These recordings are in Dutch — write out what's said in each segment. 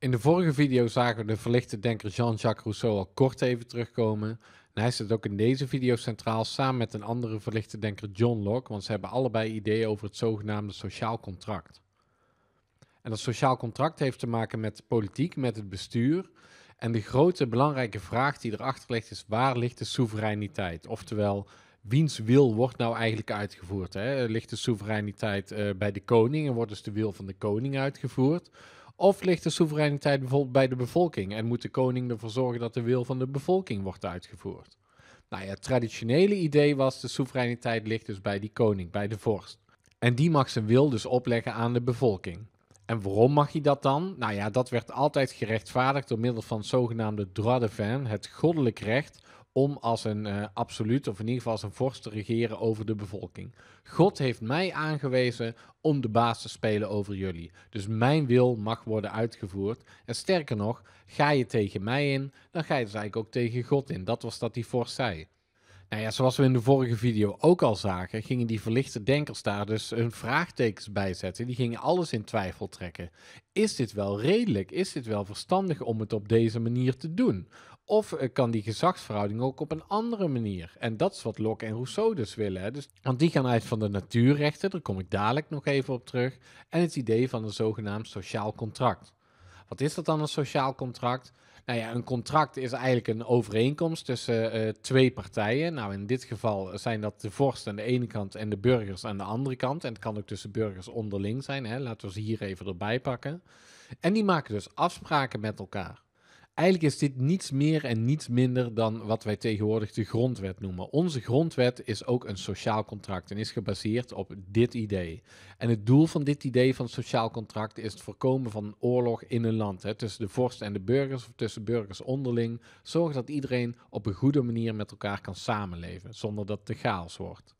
In de vorige video zagen we de verlichte denker Jean-Jacques Rousseau al kort even terugkomen. hij staat ook in deze video centraal samen met een andere verlichte denker John Locke, want ze hebben allebei ideeën over het zogenaamde sociaal contract. En dat sociaal contract heeft te maken met politiek, met het bestuur. En de grote belangrijke vraag die erachter ligt is waar ligt de soevereiniteit? Oftewel, wiens wil wordt nou eigenlijk uitgevoerd? Hè? Ligt de soevereiniteit eh, bij de koning en wordt dus de wil van de koning uitgevoerd? Of ligt de soevereiniteit bijvoorbeeld bij de bevolking en moet de koning ervoor zorgen dat de wil van de bevolking wordt uitgevoerd? Nou ja, het traditionele idee was de soevereiniteit ligt dus bij die koning, bij de vorst. En die mag zijn wil dus opleggen aan de bevolking. En waarom mag hij dat dan? Nou ja, dat werd altijd gerechtvaardigd door middel van het zogenaamde droit de het goddelijk recht om als een eh, absoluut, of in ieder geval als een vorst, te regeren over de bevolking. God heeft mij aangewezen om de baas te spelen over jullie. Dus mijn wil mag worden uitgevoerd. En sterker nog, ga je tegen mij in, dan ga je dus eigenlijk ook tegen God in. Dat was dat die vorst zei. Nou ja, zoals we in de vorige video ook al zagen, gingen die verlichte denkers daar dus hun vraagtekens bij zetten. Die gingen alles in twijfel trekken. Is dit wel redelijk? Is dit wel verstandig om het op deze manier te doen? Of eh, kan die gezagsverhouding ook op een andere manier? En dat is wat Locke en Rousseau dus willen. Dus, want die gaan uit van de natuurrechten, daar kom ik dadelijk nog even op terug. En het idee van een zogenaamd sociaal contract. Wat is dat dan, een sociaal contract? Nou ja, een contract is eigenlijk een overeenkomst tussen eh, twee partijen. Nou, in dit geval zijn dat de vorst aan de ene kant en de burgers aan de andere kant. En het kan ook tussen burgers onderling zijn. Hè? Laten we ze hier even erbij pakken. En die maken dus afspraken met elkaar. Eigenlijk is dit niets meer en niets minder dan wat wij tegenwoordig de grondwet noemen. Onze grondwet is ook een sociaal contract en is gebaseerd op dit idee. En het doel van dit idee van sociaal contract is het voorkomen van oorlog in een land. Hè, tussen de vorst en de burgers of tussen burgers onderling. Zorg dat iedereen op een goede manier met elkaar kan samenleven zonder dat de chaos wordt.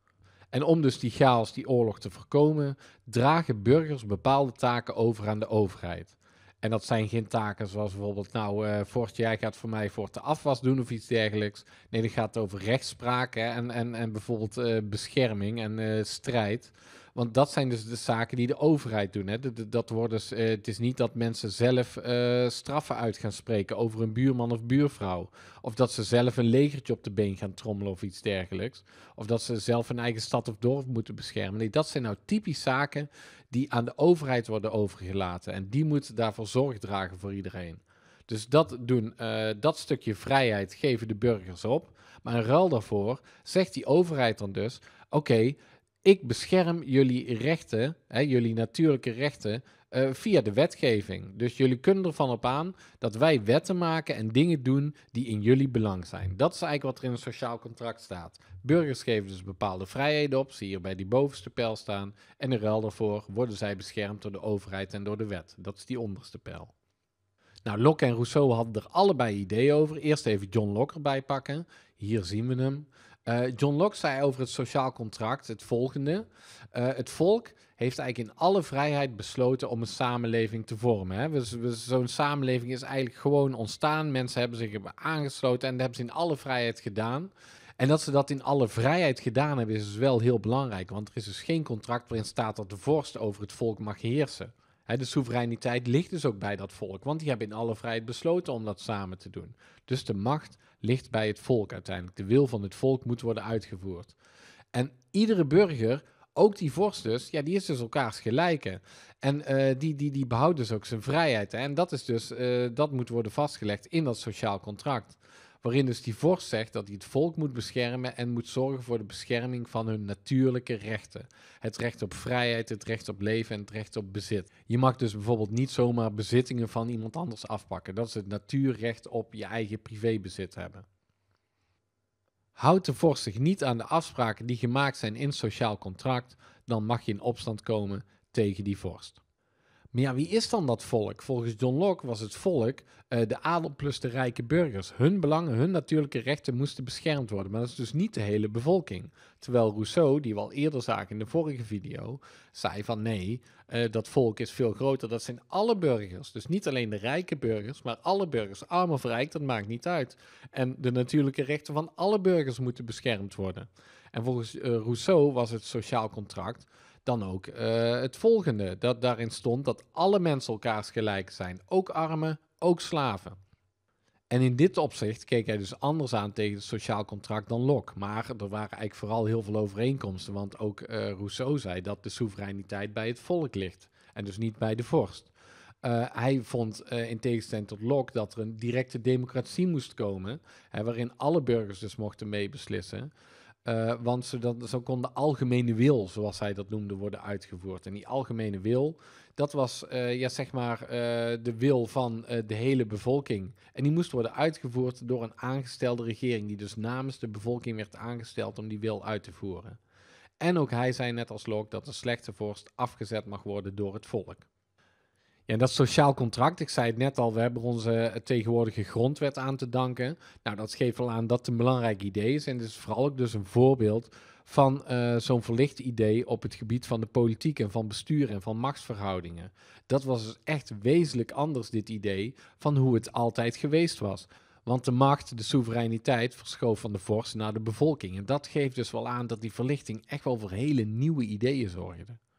En om dus die chaos, die oorlog te voorkomen, dragen burgers bepaalde taken over aan de overheid. En dat zijn geen taken zoals bijvoorbeeld, nou, uh, Fortje, jij gaat voor mij voor de afwas doen of iets dergelijks. Nee, dat gaat over rechtspraak hè, en, en, en bijvoorbeeld eh, bescherming en eh, strijd. Want dat zijn dus de zaken die de overheid doen. Hè? Dat, dat worden, eh, het is niet dat mensen zelf eh, straffen uit gaan spreken over een buurman of buurvrouw. Of dat ze zelf een legertje op de been gaan trommelen of iets dergelijks. Of dat ze zelf een eigen stad of dorp moeten beschermen. Nee, dat zijn nou typisch zaken die aan de overheid worden overgelaten. En die moeten daarvoor zorg dragen voor iedereen. Dus dat doen, eh, dat stukje vrijheid geven de burgers op. Maar in ruil daarvoor zegt die overheid dan dus: oké, ik bescherm jullie rechten, hè, jullie natuurlijke rechten, eh, via de wetgeving. Dus jullie kunnen ervan op aan dat wij wetten maken en dingen doen die in jullie belang zijn. Dat is eigenlijk wat er in een sociaal contract staat. Burgers geven dus bepaalde vrijheden op, zie hier bij die bovenste pijl staan. En in ruil daarvoor worden zij beschermd door de overheid en door de wet. Dat is die onderste pijl. Nou, Locke en Rousseau hadden er allebei ideeën over. Eerst even John Locke erbij pakken. Hier zien we hem. Eh, John Locke zei over het sociaal contract het volgende. Eh, het volk heeft eigenlijk in alle vrijheid besloten om een samenleving te vormen. Hè? Dus, zo'n samenleving is eigenlijk gewoon ontstaan. Mensen hebben zich aangesloten en dat hebben ze in alle vrijheid gedaan. En dat ze dat in alle vrijheid gedaan hebben, is dus wel heel belangrijk. Want er is dus geen contract waarin staat dat de vorst over het volk mag heersen de soevereiniteit ligt dus ook bij dat volk, want die hebben in alle vrijheid besloten om dat samen te doen. Dus de macht ligt bij het volk uiteindelijk. De wil van het volk moet worden uitgevoerd. En iedere burger, ook die vorst dus, ja, die is dus elkaars gelijke. En eh, die, die, die behoudt dus ook zijn vrijheid. En dat, is dus, eh, dat moet worden vastgelegd in dat sociaal contract. Waarin dus die vorst zegt dat hij het volk moet beschermen en moet zorgen voor de bescherming van hun natuurlijke rechten. Het recht op vrijheid, het recht op leven en het recht op bezit. Je mag dus bijvoorbeeld niet zomaar bezittingen van iemand anders afpakken. Dat is het natuurrecht op je eigen privébezit hebben. Houdt de vorst zich niet aan de afspraken die gemaakt zijn in sociaal contract, dan mag je in opstand komen tegen die vorst. Maar ja, wie is dan dat volk? Volgens John Locke was het volk eh, de adel plus de rijke burgers. Hun belangen, hun natuurlijke rechten moesten beschermd worden. Maar dat is dus niet de hele bevolking. Terwijl Rousseau, die we al eerder zagen in de vorige video, zei van nee, eh, dat volk is veel groter. Dat zijn alle burgers. Dus niet alleen de rijke burgers, maar alle burgers. Arm of rijk, dat maakt niet uit. En de natuurlijke rechten van alle burgers moeten beschermd worden. En volgens eh, Rousseau was het sociaal contract dan ook eh, het volgende, dat daarin stond dat alle mensen elkaars gelijk zijn, ook armen, ook slaven. En in dit opzicht keek hij dus anders aan tegen het sociaal contract dan Locke. Maar er waren eigenlijk vooral heel veel overeenkomsten, want ook eh, Rousseau zei dat de soevereiniteit bij het volk ligt en dus niet bij de vorst. Eh, hij vond in tegenstelling tot Locke dat er een directe democratie moest komen, hè, waarin alle burgers dus mochten meebeslissen. Eh, want zo kon de algemene wil, zoals hij dat noemde, worden uitgevoerd. En die algemene wil, dat was eh, ja, zeg maar eh, de wil van de hele bevolking. En die moest worden uitgevoerd door een aangestelde regering, die dus namens de bevolking werd aangesteld om die wil uit te voeren. En ook hij zei net als Locke dat een slechte vorst afgezet mag worden door het volk. Ja, dat sociaal contract, ik zei het net al, we hebben onze tegenwoordige grondwet aan te danken. Nou, dat geeft wel aan dat het een belangrijk idee is. En het is vooral ook dus een voorbeeld van eh, zo'n verlicht idee op het gebied van de politiek en van bestuur en van machtsverhoudingen. Dat was dus echt wezenlijk anders, dit idee, van hoe het altijd geweest was. Want de macht, de soevereiniteit, verschoof van de vorst naar de bevolking. En dat geeft dus wel aan dat die verlichting echt wel voor hele nieuwe ideeën zorgde.